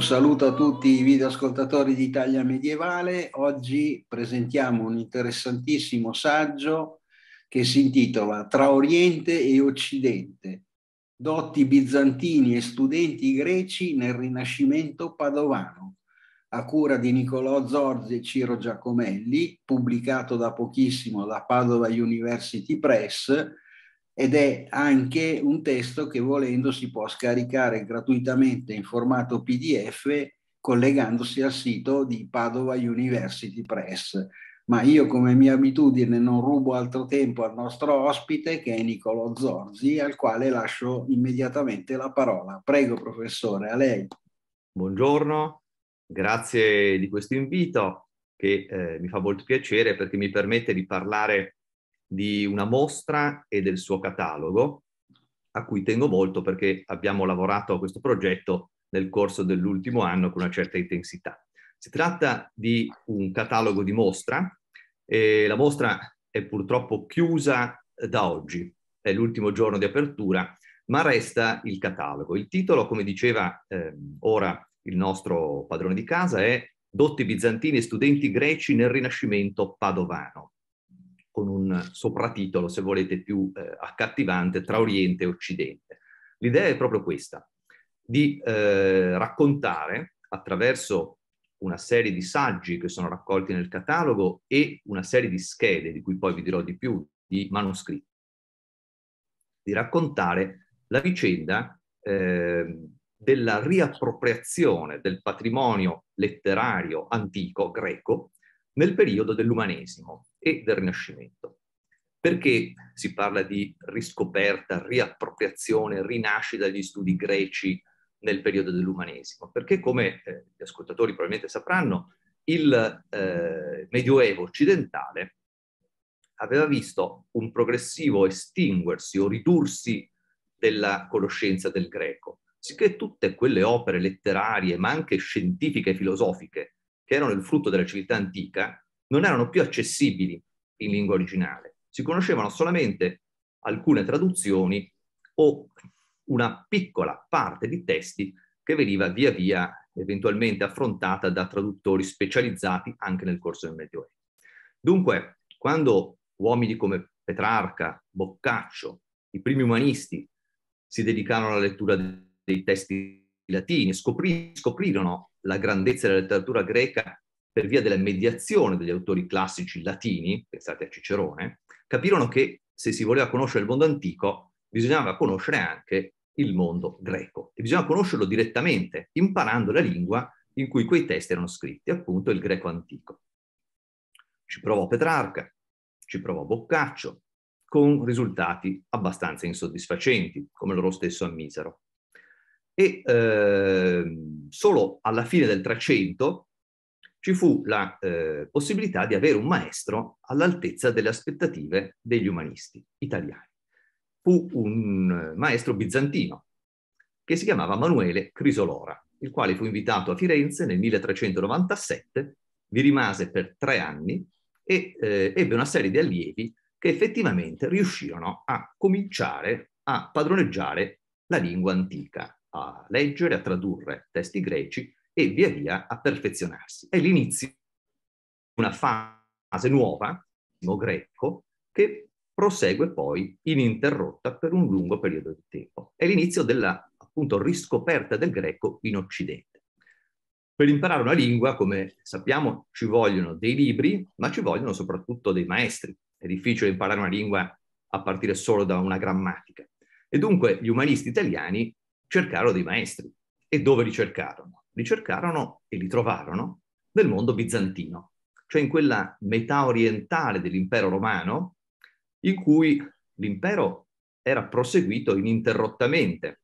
Un saluto a tutti i videoascoltatori di Italia Medievale. Oggi presentiamo un interessantissimo saggio che si intitola Tra Oriente e Occidente, dotti bizantini e studenti greci nel Rinascimento padovano, a cura di Niccolò Zorzi e Ciro Giacomelli, pubblicato da pochissimo da Padova University Press ed è anche un testo che volendo si può scaricare gratuitamente in formato PDF collegandosi al sito di Padova University Press. Ma io come mia abitudine non rubo altro tempo al nostro ospite che è Nicolo Zorzi, al quale lascio immediatamente la parola. Prego professore, a lei. Buongiorno, grazie di questo invito che eh, mi fa molto piacere perché mi permette di parlare di una mostra e del suo catalogo, a cui tengo molto perché abbiamo lavorato a questo progetto nel corso dell'ultimo anno con una certa intensità. Si tratta di un catalogo di mostra e la mostra è purtroppo chiusa eh, da oggi, è l'ultimo giorno di apertura, ma resta il catalogo. Il titolo, come diceva eh, ora il nostro padrone di casa, è Dotti bizantini e studenti greci nel Rinascimento padovano con un sopratitolo, se volete, più eh, accattivante, tra Oriente e Occidente. L'idea è proprio questa, di eh, raccontare attraverso una serie di saggi che sono raccolti nel catalogo e una serie di schede, di cui poi vi dirò di più, di manoscritti, di raccontare la vicenda eh, della riappropriazione del patrimonio letterario antico greco nel periodo dell'umanesimo, e del Rinascimento. Perché si parla di riscoperta, riappropriazione, rinascita degli studi greci nel periodo dell'umanesimo? Perché, come eh, gli ascoltatori probabilmente sapranno, il eh, Medioevo occidentale aveva visto un progressivo estinguersi o ridursi della conoscenza del greco, sicché tutte quelle opere letterarie, ma anche scientifiche e filosofiche, che erano il frutto della civiltà antica, non erano più accessibili in lingua originale. Si conoscevano solamente alcune traduzioni o una piccola parte di testi che veniva via via eventualmente affrontata da traduttori specializzati anche nel corso del Medioevo. Dunque, quando uomini come Petrarca, Boccaccio, i primi umanisti si dedicarono alla lettura dei testi latini, scoprirono la grandezza della letteratura greca per via della mediazione degli autori classici latini, pensate a Cicerone, capirono che se si voleva conoscere il mondo antico bisognava conoscere anche il mondo greco e bisognava conoscerlo direttamente, imparando la lingua in cui quei testi erano scritti, appunto il greco antico. Ci provò Petrarca, ci provò Boccaccio, con risultati abbastanza insoddisfacenti, come loro stesso ammisero. E eh, solo alla fine del 300 ci fu la eh, possibilità di avere un maestro all'altezza delle aspettative degli umanisti italiani. Fu un eh, maestro bizantino che si chiamava Manuele Crisolora, il quale fu invitato a Firenze nel 1397, vi rimase per tre anni e eh, ebbe una serie di allievi che effettivamente riuscirono a cominciare a padroneggiare la lingua antica, a leggere, a tradurre testi greci e via via a perfezionarsi. È l'inizio di una fase nuova, primo greco, che prosegue poi ininterrotta per un lungo periodo di tempo. È l'inizio della appunto riscoperta del greco in Occidente. Per imparare una lingua, come sappiamo, ci vogliono dei libri, ma ci vogliono soprattutto dei maestri. È difficile imparare una lingua a partire solo da una grammatica. E dunque gli umanisti italiani cercarono dei maestri. E dove li cercarono? Li cercarono e li trovarono nel mondo bizantino, cioè in quella metà orientale dell'impero romano in cui l'impero era proseguito ininterrottamente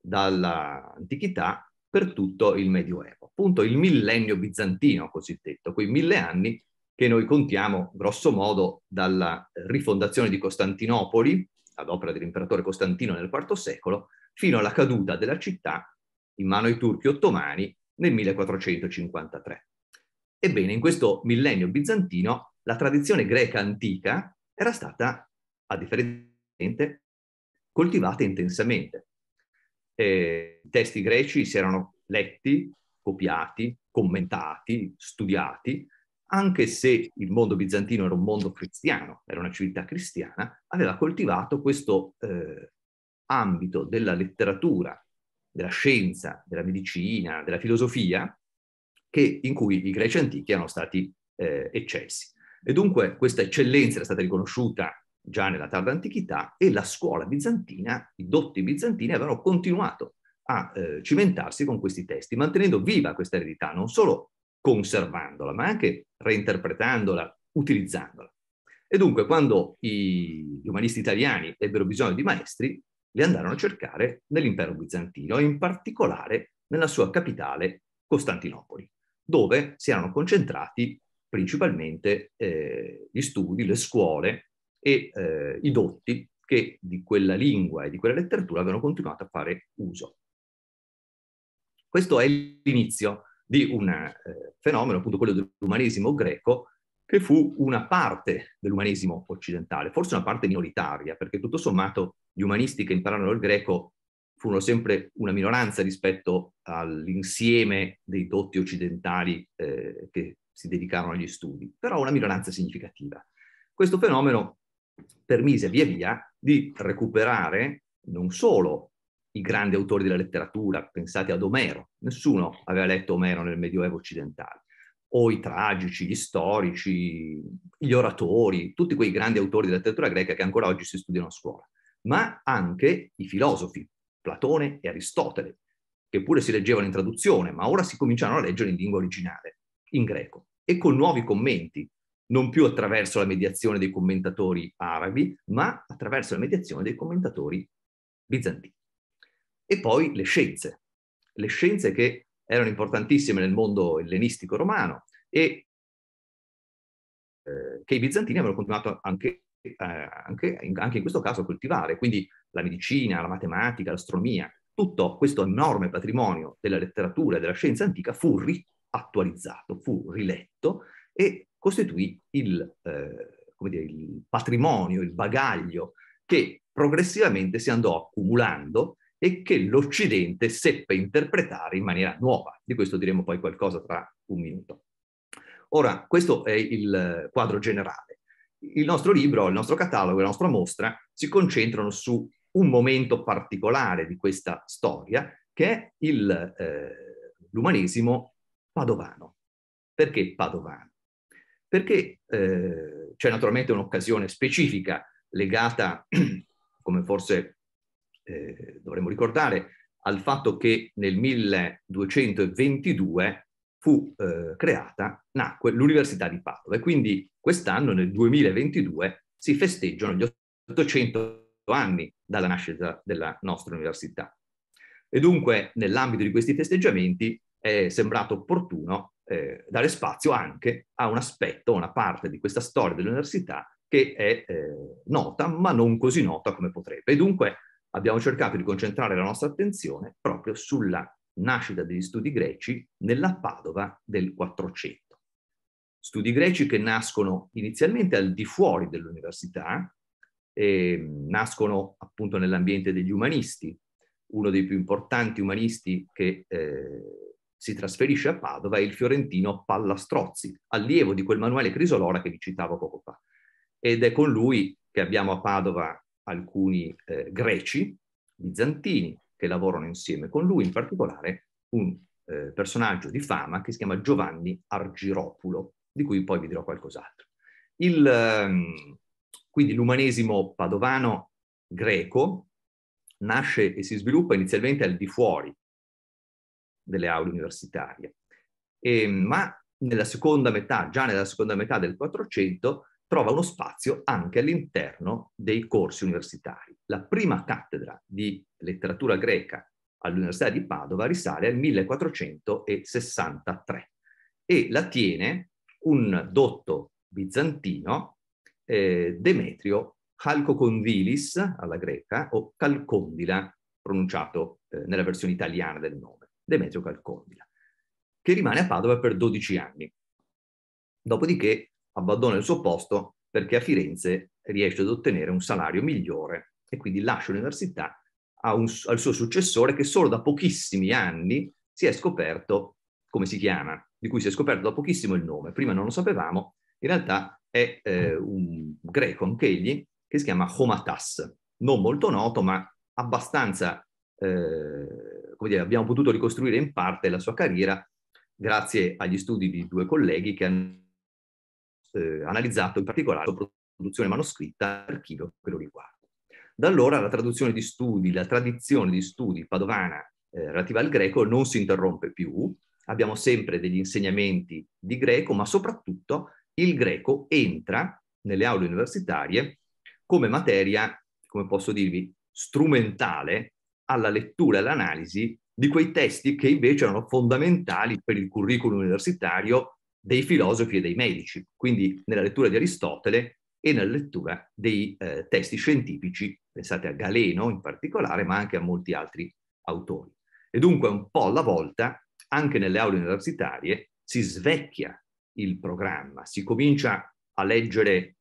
dall'antichità per tutto il Medioevo, appunto il millennio bizantino cosiddetto, quei mille anni che noi contiamo grosso modo dalla rifondazione di Costantinopoli, ad opera dell'imperatore Costantino nel IV secolo, fino alla caduta della città in mano ai turchi ottomani nel 1453. Ebbene, in questo millennio bizantino la tradizione greca antica era stata, a differenza coltivata intensamente. Eh, I testi greci si erano letti, copiati, commentati, studiati, anche se il mondo bizantino era un mondo cristiano, era una civiltà cristiana, aveva coltivato questo eh, ambito della letteratura della scienza, della medicina, della filosofia, che, in cui i greci antichi erano stati eh, eccelsi. E dunque questa eccellenza era stata riconosciuta già nella tarda antichità e la scuola bizantina, i dotti bizantini avevano continuato a eh, cimentarsi con questi testi, mantenendo viva questa eredità, non solo conservandola, ma anche reinterpretandola, utilizzandola. E dunque quando i umanisti italiani ebbero bisogno di maestri, li andarono a cercare nell'impero bizantino e in particolare nella sua capitale Costantinopoli, dove si erano concentrati principalmente eh, gli studi, le scuole e eh, i dotti che di quella lingua e di quella letteratura avevano continuato a fare uso. Questo è l'inizio di un eh, fenomeno, appunto quello dell'umanesimo greco, che fu una parte dell'umanesimo occidentale, forse una parte minoritaria, perché tutto sommato gli umanisti che impararono il greco furono sempre una minoranza rispetto all'insieme dei dotti occidentali eh, che si dedicavano agli studi, però una minoranza significativa. Questo fenomeno permise via via di recuperare non solo i grandi autori della letteratura, pensate ad Omero, nessuno aveva letto Omero nel Medioevo occidentale, o i tragici, gli storici, gli oratori, tutti quei grandi autori della letteratura greca che ancora oggi si studiano a scuola, ma anche i filosofi, Platone e Aristotele, che pure si leggevano in traduzione, ma ora si cominciano a leggere in lingua originale, in greco, e con nuovi commenti, non più attraverso la mediazione dei commentatori arabi, ma attraverso la mediazione dei commentatori bizantini. E poi le scienze, le scienze che erano importantissime nel mondo ellenistico romano e eh, che i bizantini avevano continuato anche, eh, anche, in, anche in questo caso a coltivare, quindi la medicina, la matematica, l'astronomia, tutto questo enorme patrimonio della letteratura e della scienza antica fu riattualizzato, fu riletto e costituì il, eh, dire, il patrimonio, il bagaglio che progressivamente si andò accumulando e che l'Occidente seppe interpretare in maniera nuova. Di questo diremo poi qualcosa tra un minuto. Ora, questo è il quadro generale. Il nostro libro, il nostro catalogo, la nostra mostra si concentrano su un momento particolare di questa storia, che è il, eh, l'umanesimo padovano. Perché padovano? Perché eh, c'è naturalmente un'occasione specifica legata, come forse eh, dovremmo ricordare, al fatto che nel 1222 fu eh, creata, nacque l'Università di Padova e quindi quest'anno, nel 2022, si festeggiano gli 800 anni dalla nascita della nostra università. E dunque, nell'ambito di questi festeggiamenti, è sembrato opportuno eh, dare spazio anche a un aspetto, a una parte di questa storia dell'università che è eh, nota, ma non così nota come potrebbe. E dunque abbiamo cercato di concentrare la nostra attenzione proprio sulla nascita degli studi greci nella Padova del 400. Studi greci che nascono inizialmente al di fuori dell'università, ehm, nascono appunto nell'ambiente degli umanisti. Uno dei più importanti umanisti che eh, si trasferisce a Padova è il fiorentino Pallastrozzi, allievo di quel Manuele Crisolora che vi citavo poco fa. Ed è con lui che abbiamo a Padova alcuni eh, greci, bizantini, che lavorano insieme con lui, in particolare un eh, personaggio di fama che si chiama Giovanni Argiropulo, di cui poi vi dirò qualcos'altro. Il, ehm, quindi l'umanesimo padovano greco nasce e si sviluppa inizialmente al di fuori delle aule universitarie, e, ehm, ma nella seconda metà, già nella seconda metà del Quattrocento, trova uno spazio anche all'interno dei corsi universitari. La prima cattedra di letteratura greca all'Università di Padova risale al 1463 e la tiene un dotto bizantino, eh, Demetrio Calcocondilis alla greca o Calcondila, pronunciato eh, nella versione italiana del nome, Demetrio Calcondila, che rimane a Padova per 12 anni. Dopodiché abbandona il suo posto perché a Firenze riesce ad ottenere un salario migliore e quindi lascia l'università un, al suo successore che solo da pochissimi anni si è scoperto come si chiama, di cui si è scoperto da pochissimo il nome. Prima non lo sapevamo, in realtà è eh, un greco anch'egli che si chiama Homatas, non molto noto ma abbastanza, eh, come dire, abbiamo potuto ricostruire in parte la sua carriera grazie agli studi di due colleghi che hanno eh, analizzato in particolare la produzione manoscritta archivio che lo riguarda. Da allora la traduzione di studi, la tradizione di studi padovana eh, relativa al greco non si interrompe più, abbiamo sempre degli insegnamenti di greco, ma soprattutto il greco entra nelle aule universitarie come materia, come posso dirvi, strumentale alla lettura e all'analisi di quei testi che invece erano fondamentali per il curriculum universitario dei filosofi e dei medici, quindi nella lettura di Aristotele e nella lettura dei eh, testi scientifici, pensate a Galeno in particolare, ma anche a molti altri autori. E dunque un po' alla volta, anche nelle aule universitarie, si svecchia il programma, si comincia a leggere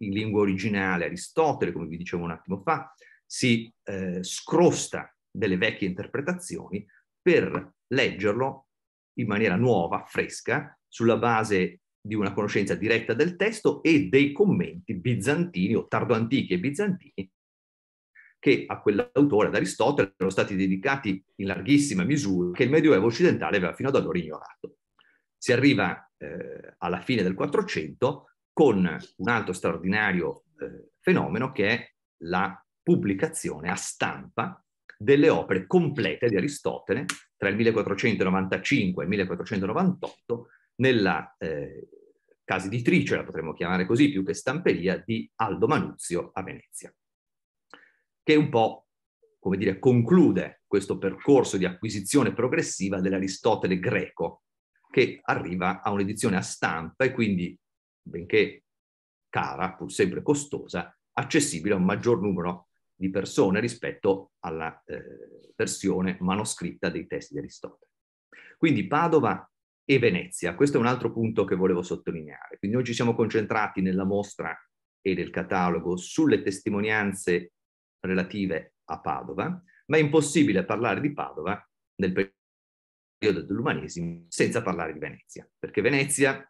in lingua originale Aristotele, come vi dicevo un attimo fa, si eh, scrosta delle vecchie interpretazioni per leggerlo in maniera nuova, fresca, sulla base di una conoscenza diretta del testo e dei commenti bizantini o tardoantichi e bizantini che a quell'autore, ad Aristotele, erano stati dedicati in larghissima misura che il Medioevo occidentale aveva fino ad allora ignorato. Si arriva eh, alla fine del Quattrocento con un altro straordinario eh, fenomeno che è la pubblicazione a stampa delle opere complete di Aristotele tra il 1495 e il 1498 nella eh, casa editrice, la potremmo chiamare così più che stamperia, di Aldo Manuzio a Venezia, che un po', come dire, conclude questo percorso di acquisizione progressiva dell'Aristotele greco, che arriva a un'edizione a stampa e quindi, benché cara, pur sempre costosa, accessibile a un maggior numero di persone rispetto alla eh, versione manoscritta dei testi di Aristotele. Quindi Padova e Venezia. Questo è un altro punto che volevo sottolineare. Quindi noi ci siamo concentrati nella mostra e nel catalogo sulle testimonianze relative a Padova, ma è impossibile parlare di Padova nel periodo dell'umanesimo senza parlare di Venezia, perché Venezia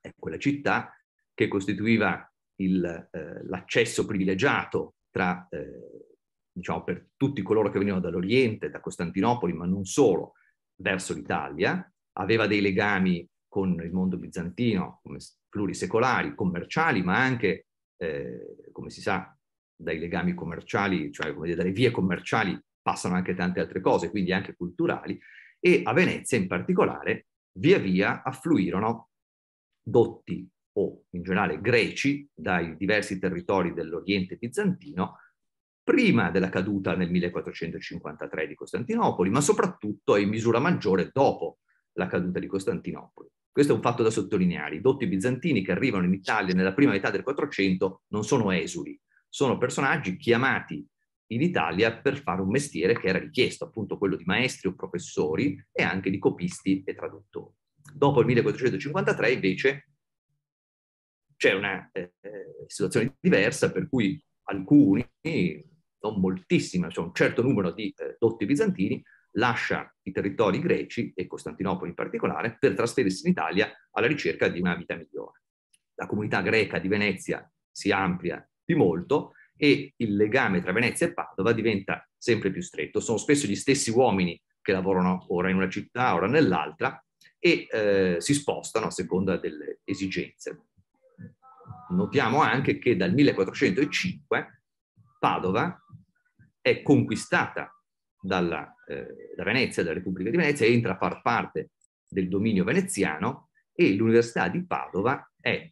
è quella città che costituiva il, eh, l'accesso privilegiato tra, eh, diciamo, per tutti coloro che venivano dall'Oriente, da Costantinopoli, ma non solo, verso l'Italia, aveva dei legami con il mondo bizantino, plurisecolari, commerciali, ma anche, eh, come si sa, dai legami commerciali, cioè dire, dalle vie commerciali passano anche tante altre cose, quindi anche culturali, e a Venezia in particolare via via affluirono dotti o in generale greci dai diversi territori dell'Oriente bizantino prima della caduta nel 1453 di Costantinopoli, ma soprattutto in misura maggiore dopo la caduta di Costantinopoli. Questo è un fatto da sottolineare. I dotti bizantini che arrivano in Italia nella prima metà del 400 non sono esuli, sono personaggi chiamati in Italia per fare un mestiere che era richiesto, appunto quello di maestri o professori e anche di copisti e traduttori. Dopo il 1453 invece c'è una eh, eh, situazione diversa per cui alcuni, non moltissima, cioè un certo numero di eh, dotti bizantini lascia i territori greci e Costantinopoli in particolare per trasferirsi in Italia alla ricerca di una vita migliore. La comunità greca di Venezia si amplia di molto e il legame tra Venezia e Padova diventa sempre più stretto. Sono spesso gli stessi uomini che lavorano ora in una città, ora nell'altra e eh, si spostano a seconda delle esigenze. Notiamo anche che dal 1405 Padova è conquistata dalla, eh, da Venezia, dalla Repubblica di Venezia, entra a far parte del dominio veneziano e l'Università di Padova è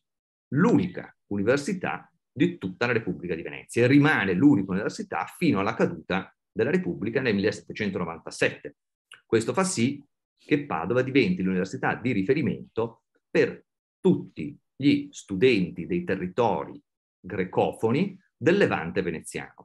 l'unica università di tutta la Repubblica di Venezia e rimane l'unica università fino alla caduta della Repubblica nel 1797. Questo fa sì che Padova diventi l'università di riferimento per tutti gli studenti dei territori grecofoni del Levante veneziano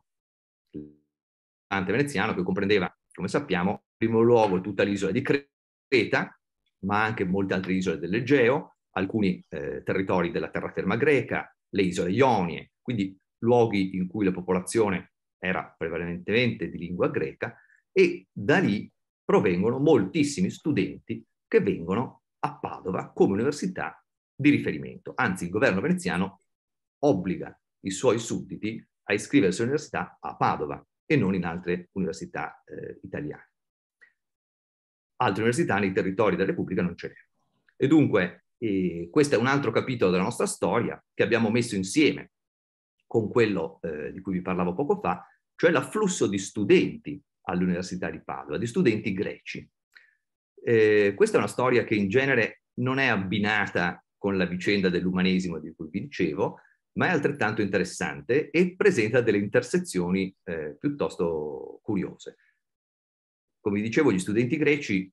veneziano che comprendeva, come sappiamo, in primo luogo tutta l'isola di Creta, ma anche molte altre isole dell'Egeo, alcuni eh, territori della terraferma greca, le isole ionie, quindi luoghi in cui la popolazione era prevalentemente di lingua greca e da lì provengono moltissimi studenti che vengono a Padova come università di riferimento. Anzi, il governo veneziano obbliga i suoi sudditi a iscriversi all'università a Padova e non in altre università eh, italiane. Altre università nei territori della Repubblica non ce n'è. E dunque, eh, questo è un altro capitolo della nostra storia che abbiamo messo insieme con quello eh, di cui vi parlavo poco fa, cioè l'afflusso di studenti all'Università di Padova, di studenti greci. Eh, questa è una storia che in genere non è abbinata con la vicenda dell'umanesimo di cui vi dicevo, ma è altrettanto interessante e presenta delle intersezioni eh, piuttosto curiose. Come dicevo, gli studenti greci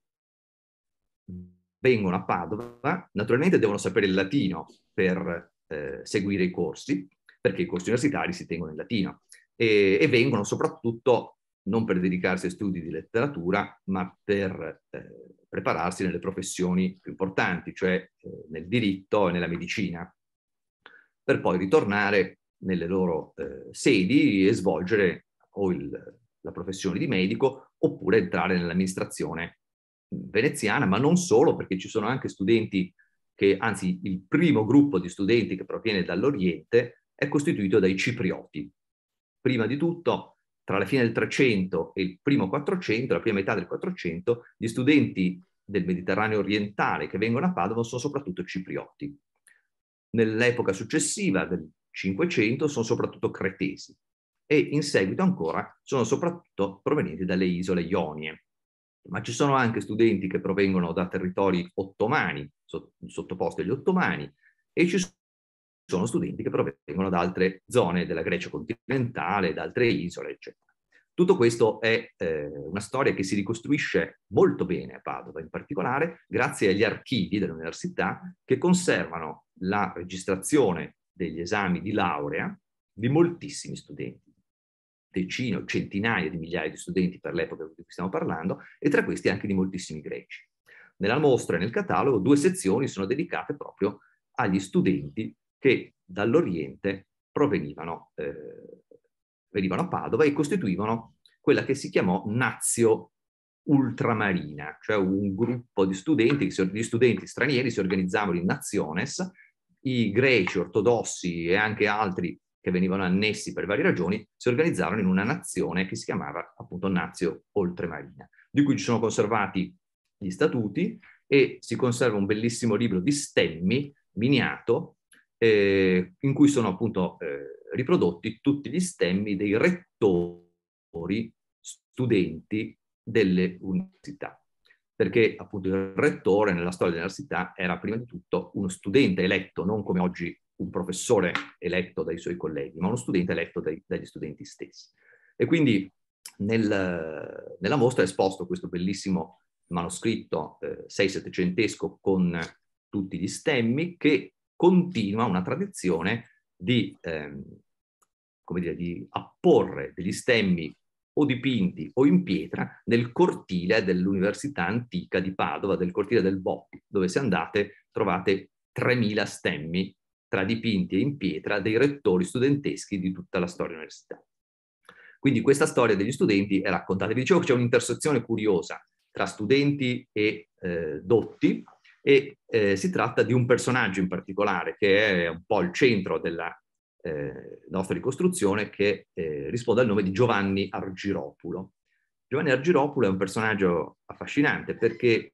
vengono a Padova, naturalmente devono sapere il latino per eh, seguire i corsi, perché i corsi universitari si tengono in latino, e, e vengono soprattutto non per dedicarsi a studi di letteratura, ma per eh, prepararsi nelle professioni più importanti, cioè eh, nel diritto e nella medicina per poi ritornare nelle loro eh, sedi e svolgere o il, la professione di medico oppure entrare nell'amministrazione veneziana, ma non solo, perché ci sono anche studenti che, anzi il primo gruppo di studenti che proviene dall'Oriente è costituito dai ciprioti. Prima di tutto, tra la fine del 300 e il primo 400, la prima metà del 400, gli studenti del Mediterraneo orientale che vengono a Padova sono soprattutto ciprioti nell'epoca successiva del Cinquecento sono soprattutto cretesi e in seguito ancora sono soprattutto provenienti dalle isole Ionie. Ma ci sono anche studenti che provengono da territori ottomani, sottoposti agli ottomani, e ci sono studenti che provengono da altre zone della Grecia continentale, da altre isole, eccetera. Tutto questo è eh, una storia che si ricostruisce molto bene a Padova, in particolare grazie agli archivi dell'università che conservano la registrazione degli esami di laurea di moltissimi studenti, decine, o centinaia di migliaia di studenti per l'epoca di cui stiamo parlando, e tra questi anche di moltissimi greci. Nella mostra e nel catalogo due sezioni sono dedicate proprio agli studenti che dall'Oriente provenivano eh, venivano a Padova e costituivano quella che si chiamò Nazio Ultramarina, cioè un gruppo di studenti, di studenti stranieri si organizzavano in naziones, i greci, ortodossi e anche altri che venivano annessi per varie ragioni, si organizzarono in una nazione che si chiamava appunto Nazio Oltremarina, di cui ci sono conservati gli statuti e si conserva un bellissimo libro di Stemmi, miniato, eh, in cui sono appunto eh, riprodotti tutti gli stemmi dei rettori studenti delle università. Perché appunto il rettore nella storia dell'università era prima di tutto uno studente eletto, non come oggi un professore eletto dai suoi colleghi, ma uno studente eletto dai, dagli studenti stessi. E quindi nel, nella mostra è esposto questo bellissimo manoscritto eh, 6-700esco con tutti gli stemmi che continua una tradizione di, ehm, dire, di apporre degli stemmi o dipinti o in pietra nel cortile dell'Università Antica di Padova, del cortile del Botti, dove se andate trovate 3.000 stemmi tra dipinti e in pietra dei rettori studenteschi di tutta la storia universitaria. Quindi questa storia degli studenti è raccontata. Vi dicevo che c'è un'intersezione curiosa tra studenti e eh, dotti, e eh, si tratta di un personaggio in particolare che è un po' il centro della eh, nostra ricostruzione che eh, risponde al nome di Giovanni Argiropulo. Giovanni Argiropulo è un personaggio affascinante perché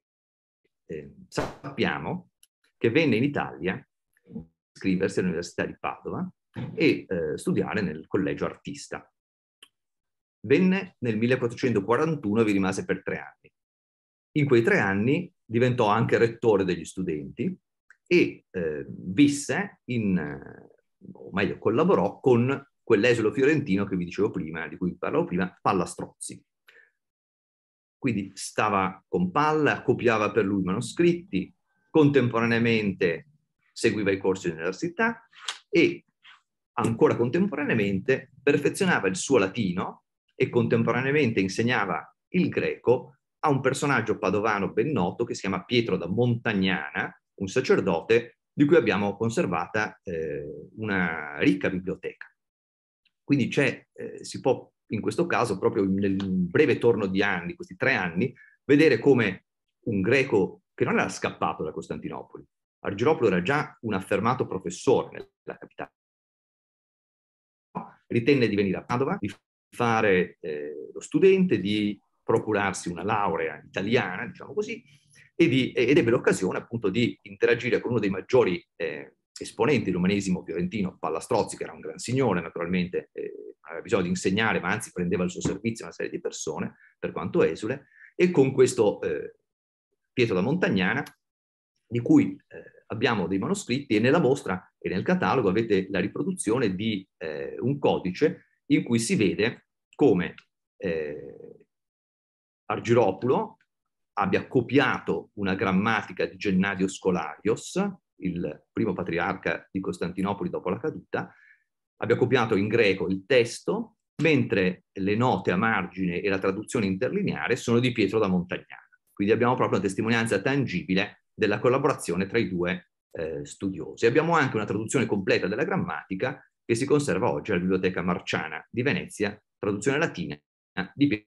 eh, sappiamo che venne in Italia a iscriversi all'Università di Padova e eh, studiare nel collegio artista. Venne nel 1441 e vi rimase per tre anni. In quei tre anni diventò anche rettore degli studenti e eh, visse in, o meglio collaborò con quell'esolo fiorentino che vi dicevo prima, di cui parlavo prima, Pallastrozzi. Quindi stava con Palla, copiava per lui i manoscritti, contemporaneamente seguiva i corsi all'università e ancora contemporaneamente perfezionava il suo latino e contemporaneamente insegnava il greco a un personaggio padovano ben noto che si chiama Pietro da Montagnana, un sacerdote di cui abbiamo conservata eh, una ricca biblioteca. Quindi c'è, eh, si può in questo caso, proprio nel breve torno di anni, questi tre anni, vedere come un greco che non era scappato da Costantinopoli, Argiropolo era già un affermato professore nella capitale, ritenne di venire a Padova, di fare eh, lo studente, di procurarsi una laurea italiana, diciamo così, di, ed ebbe l'occasione appunto di interagire con uno dei maggiori eh, esponenti dell'umanesimo fiorentino, Pallastrozzi, che era un gran signore naturalmente, eh, aveva bisogno di insegnare, ma anzi prendeva al suo servizio una serie di persone, per quanto esule, e con questo eh, Pietro da Montagnana, di cui eh, abbiamo dei manoscritti, e nella mostra e nel catalogo avete la riproduzione di eh, un codice in cui si vede come eh, Argiropulo abbia copiato una grammatica di Gennadio Scolarios, il primo patriarca di Costantinopoli dopo la caduta, abbia copiato in greco il testo, mentre le note a margine e la traduzione interlineare sono di Pietro da Montagnana. Quindi abbiamo proprio una testimonianza tangibile della collaborazione tra i due eh, studiosi. Abbiamo anche una traduzione completa della grammatica che si conserva oggi alla Biblioteca Marciana di Venezia, traduzione latina di Pietro.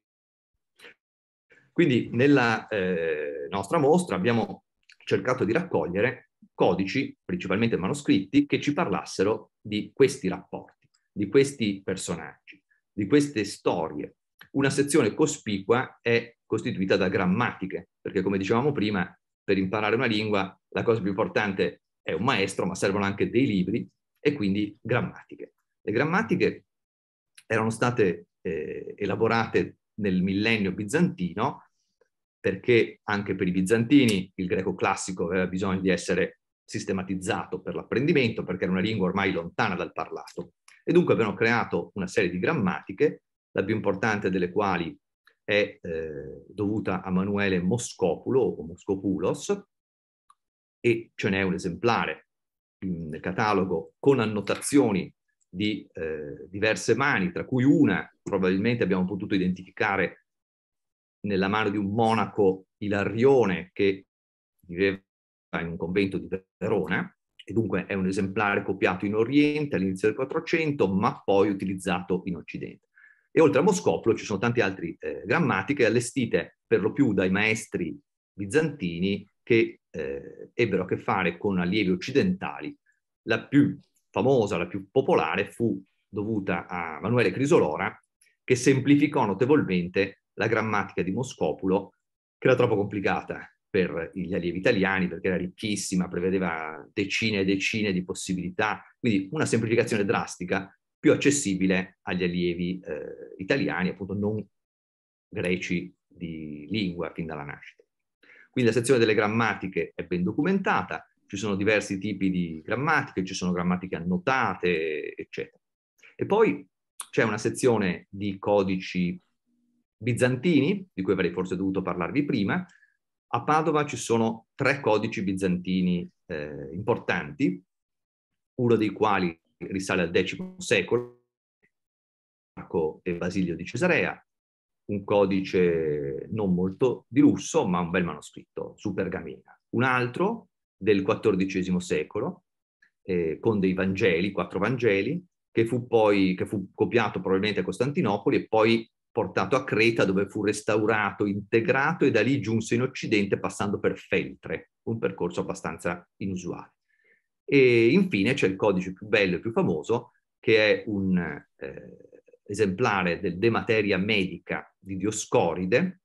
Quindi nella eh, nostra mostra abbiamo cercato di raccogliere codici, principalmente manoscritti, che ci parlassero di questi rapporti, di questi personaggi, di queste storie. Una sezione cospicua è costituita da grammatiche, perché come dicevamo prima, per imparare una lingua la cosa più importante è un maestro, ma servono anche dei libri e quindi grammatiche. Le grammatiche erano state eh, elaborate nel millennio bizantino perché anche per i bizantini il greco classico aveva bisogno di essere sistematizzato per l'apprendimento, perché era una lingua ormai lontana dal parlato. E dunque avevano creato una serie di grammatiche, la più importante delle quali è eh, dovuta a Manuele Moscopulo o Moscopulos, e ce n'è un esemplare mm, nel catalogo con annotazioni di eh, diverse mani, tra cui una probabilmente abbiamo potuto identificare nella mano di un monaco ilarione che viveva in un convento di Verona, e dunque è un esemplare copiato in Oriente all'inizio del 400, ma poi utilizzato in Occidente. E oltre a Moscopolo ci sono tante altre eh, grammatiche allestite per lo più dai maestri bizantini che eh, ebbero a che fare con allievi occidentali. La più famosa, la più popolare fu dovuta a Manuele Crisolora, che semplificò notevolmente la grammatica di Moscopulo, che era troppo complicata per gli allievi italiani perché era ricchissima, prevedeva decine e decine di possibilità, quindi una semplificazione drastica più accessibile agli allievi eh, italiani, appunto non greci di lingua fin dalla nascita. Quindi la sezione delle grammatiche è ben documentata, ci sono diversi tipi di grammatiche, ci sono grammatiche annotate, eccetera. E poi c'è una sezione di codici bizantini, di cui avrei forse dovuto parlarvi prima. A Padova ci sono tre codici bizantini eh, importanti, uno dei quali risale al X secolo, Marco e Basilio di Cesarea, un codice non molto di lusso, ma un bel manoscritto su pergamena. Un altro del XIV secolo, eh, con dei Vangeli, quattro Vangeli, che fu poi che fu copiato probabilmente a Costantinopoli e poi portato a Creta dove fu restaurato, integrato e da lì giunse in Occidente passando per Feltre, un percorso abbastanza inusuale. E infine c'è il codice più bello e più famoso che è un eh, esemplare del De Materia Medica di Dioscoride,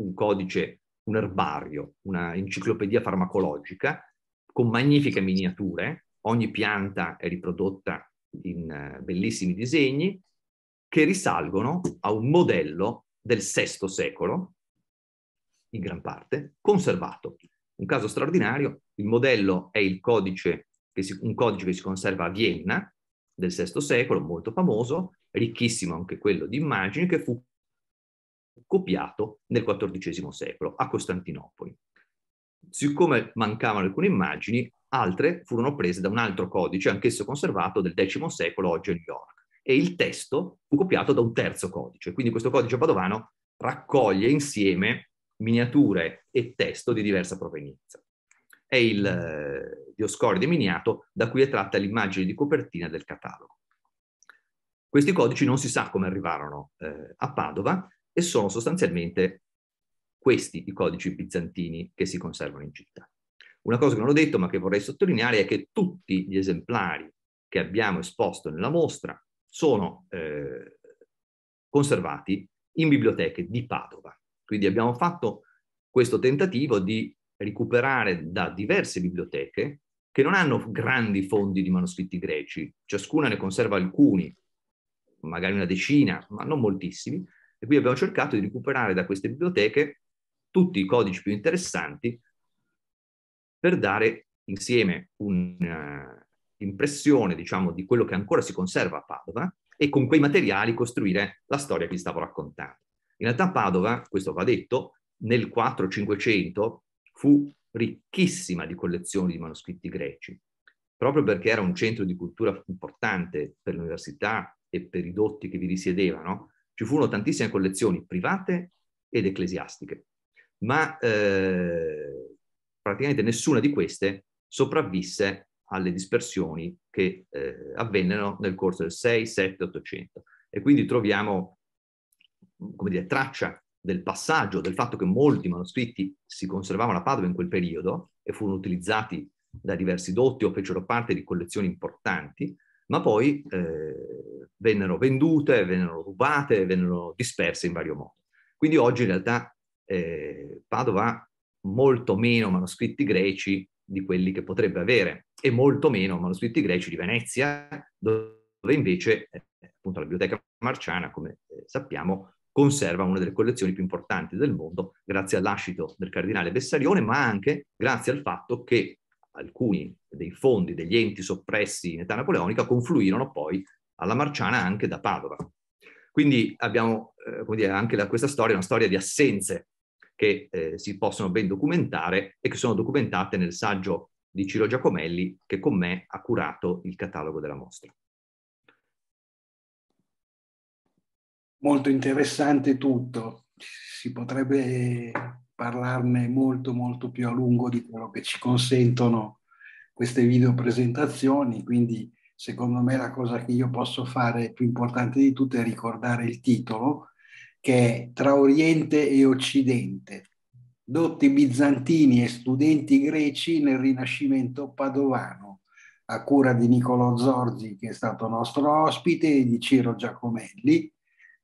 un codice, un erbario, una enciclopedia farmacologica con magnifiche miniature, ogni pianta è riprodotta in eh, bellissimi disegni che risalgono a un modello del VI secolo, in gran parte, conservato. Un caso straordinario, il modello è il codice si, un codice che si conserva a Vienna del VI secolo, molto famoso, ricchissimo anche quello di immagini, che fu copiato nel XIV secolo a Costantinopoli. Siccome mancavano alcune immagini, altre furono prese da un altro codice, anch'esso conservato, del X secolo, oggi a New York e il testo fu copiato da un terzo codice. Quindi questo codice padovano raccoglie insieme miniature e testo di diversa provenienza. È il eh, Dioscoride miniato da cui è tratta l'immagine di copertina del catalogo. Questi codici non si sa come arrivarono eh, a Padova e sono sostanzialmente questi i codici bizantini che si conservano in città. Una cosa che non ho detto ma che vorrei sottolineare è che tutti gli esemplari che abbiamo esposto nella mostra sono eh, conservati in biblioteche di Padova. Quindi abbiamo fatto questo tentativo di recuperare da diverse biblioteche che non hanno grandi fondi di manoscritti greci, ciascuna ne conserva alcuni, magari una decina, ma non moltissimi, e qui abbiamo cercato di recuperare da queste biblioteche tutti i codici più interessanti per dare insieme un, eh, impressione, diciamo, di quello che ancora si conserva a Padova e con quei materiali costruire la storia che vi stavo raccontando. In realtà Padova, questo va detto, nel 4-500 fu ricchissima di collezioni di manoscritti greci, proprio perché era un centro di cultura importante per l'università e per i dotti che vi risiedevano, ci furono tantissime collezioni private ed ecclesiastiche, ma eh, praticamente nessuna di queste sopravvisse alle dispersioni che eh, avvennero nel corso del 6, 7, 800. E quindi troviamo, come dire, traccia del passaggio, del fatto che molti manoscritti si conservavano a Padova in quel periodo e furono utilizzati da diversi dotti o fecero parte di collezioni importanti, ma poi eh, vennero vendute, vennero rubate, vennero disperse in vario modo. Quindi oggi in realtà eh, Padova ha molto meno manoscritti greci di quelli che potrebbe avere e molto meno manoscritti greci di Venezia, dove invece eh, appunto la biblioteca marciana, come eh, sappiamo, conserva una delle collezioni più importanti del mondo grazie all'ascito del cardinale Bessarione, ma anche grazie al fatto che alcuni dei fondi degli enti soppressi in età napoleonica confluirono poi alla Marciana anche da Padova. Quindi abbiamo eh, come dire, anche la, questa storia, è una storia di assenze che eh, si possono ben documentare e che sono documentate nel saggio di Ciro Giacomelli che con me ha curato il catalogo della mostra. Molto interessante tutto, si potrebbe parlarne molto molto più a lungo di quello che ci consentono queste video presentazioni, quindi secondo me la cosa che io posso fare più importante di tutto è ricordare il titolo che è Tra Oriente e Occidente, dotti bizantini e studenti greci nel Rinascimento padovano, a cura di Niccolò Zorzi, che è stato nostro ospite, e di Ciro Giacomelli,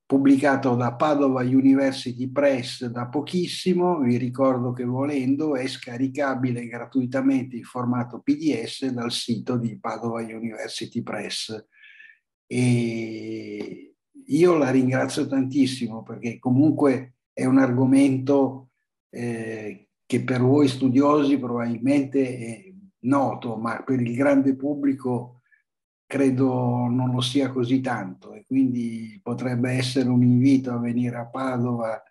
pubblicato da Padova University Press da pochissimo. Vi ricordo che volendo è scaricabile gratuitamente in formato PDS dal sito di Padova University Press. E io la ringrazio tantissimo perché comunque è un argomento eh, che per voi studiosi probabilmente è noto, ma per il grande pubblico credo non lo sia così tanto e quindi potrebbe essere un invito a venire a Padova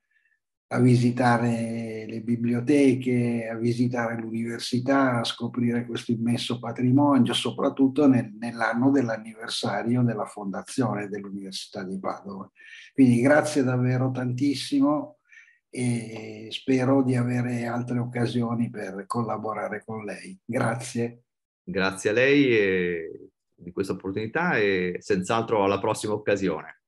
a visitare le biblioteche, a visitare l'università, a scoprire questo immenso patrimonio, soprattutto nel, nell'anno dell'anniversario della fondazione dell'Università di Padova. Quindi grazie davvero tantissimo e spero di avere altre occasioni per collaborare con lei. Grazie. Grazie a lei di questa opportunità e senz'altro alla prossima occasione.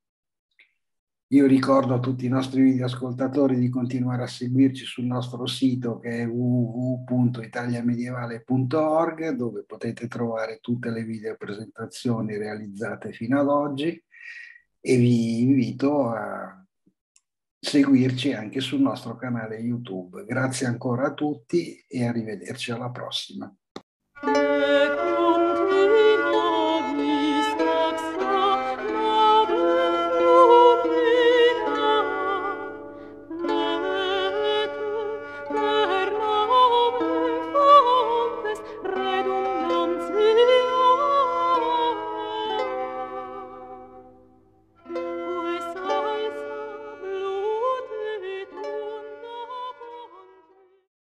Io ricordo a tutti i nostri videoascoltatori di continuare a seguirci sul nostro sito che è www.italiamedievale.org dove potete trovare tutte le videopresentazioni realizzate fino ad oggi e vi invito a seguirci anche sul nostro canale YouTube. Grazie ancora a tutti e arrivederci alla prossima.